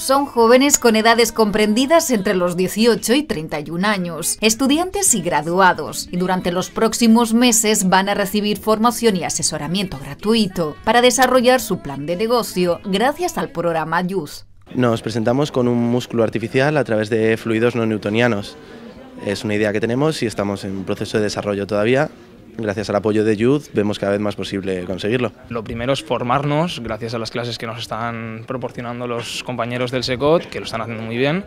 son jóvenes con edades comprendidas entre los 18 y 31 años, estudiantes y graduados, y durante los próximos meses van a recibir formación y asesoramiento gratuito para desarrollar su plan de negocio gracias al programa Youth. Nos presentamos con un músculo artificial a través de fluidos no newtonianos. Es una idea que tenemos y estamos en proceso de desarrollo todavía, gracias al apoyo de Youth, vemos cada vez más posible conseguirlo. Lo primero es formarnos, gracias a las clases que nos están proporcionando los compañeros del SECOT, que lo están haciendo muy bien.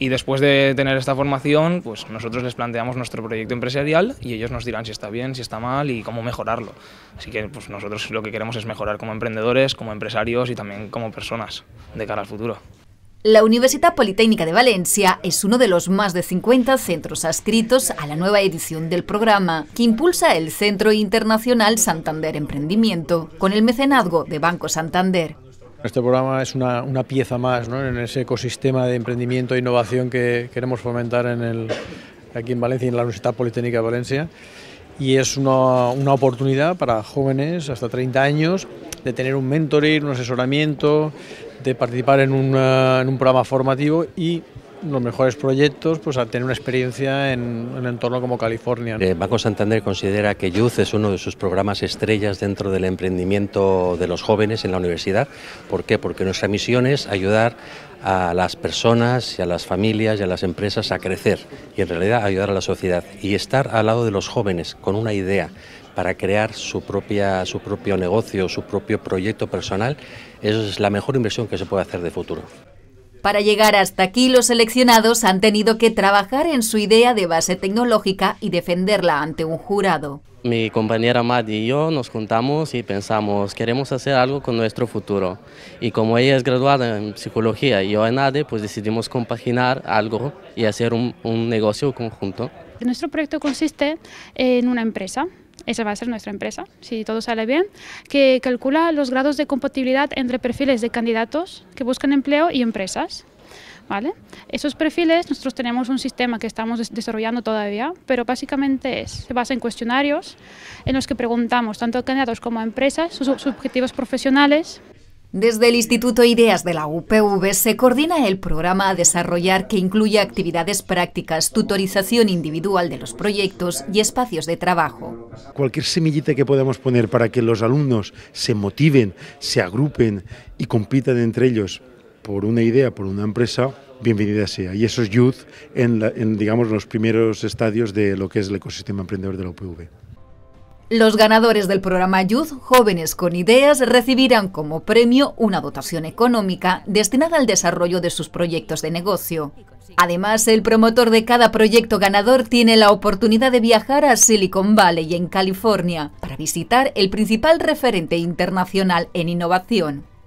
Y después de tener esta formación, pues nosotros les planteamos nuestro proyecto empresarial y ellos nos dirán si está bien, si está mal y cómo mejorarlo. Así que pues nosotros lo que queremos es mejorar como emprendedores, como empresarios y también como personas de cara al futuro. La Universidad Politécnica de Valencia es uno de los más de 50 centros adscritos a la nueva edición del programa que impulsa el Centro Internacional Santander Emprendimiento con el mecenazgo de Banco Santander. Este programa es una, pieza más en ese ecosistema de emprendimiento e innovación que queremos fomentar en aquí en Valencia y en la Universidad Politécnica de Valencia y es una, una oportunidad para jóvenes hasta 30 años de tener un mentoring, un asesoramiento, de participar en, un programa formativo y los mejores proyectos pues, a tener una experiencia en, un entorno como California. Eh, Banco Santander considera que Youth es uno de sus programas estrellas dentro del emprendimiento de los jóvenes en la universidad. ¿Por qué? Porque nuestra misión es ayudar a las personas y a las familias y a las empresas a crecer y en realidad ayudar a la sociedad y estar al lado de los jóvenes con una idea, para crear su, propia, su propio negocio, su propio proyecto personal, eso es la mejor inversión que se puede hacer de futuro. Para llegar hasta aquí, los seleccionados han tenido que trabajar en su idea de base tecnológica y defenderla ante un jurado. Mi compañera Madi y yo nos juntamos y pensamos, queremos hacer algo con nuestro futuro. Y como ella es graduada en psicología y yo en ADE, pues decidimos compaginar algo y hacer un negocio conjunto. Nuestro proyecto consiste en una empresa esa va a ser nuestra empresa, si todo sale bien, que calcula los grados de compatibilidad entre perfiles de candidatos que buscan empleo y empresas. ¿Vale? Esos perfiles, nosotros tenemos un sistema que estamos desarrollando todavía, pero básicamente es, se basa en cuestionarios en los que preguntamos tanto a candidatos como a empresas sus objetivos profesionales, desde el Instituto Ideas de la UPV se coordina el programa a desarrollar que incluye actividades prácticas, tutorización individual de los proyectos y espacios de trabajo. Cualquier semillita que podamos poner para que los alumnos se motiven, se agrupen y compitan entre ellos por una idea, por una empresa, bienvenida sea. Y eso es youth en, digamos, los primeros estadios de lo que es el ecosistema emprendedor de la UPV. Los ganadores del programa Youth Jóvenes con Ideas recibirán como premio una dotación económica destinada al desarrollo de sus proyectos de negocio. Además, el promotor de cada proyecto ganador tiene la oportunidad de viajar a Silicon Valley, en California, para visitar el principal referente internacional en innovación.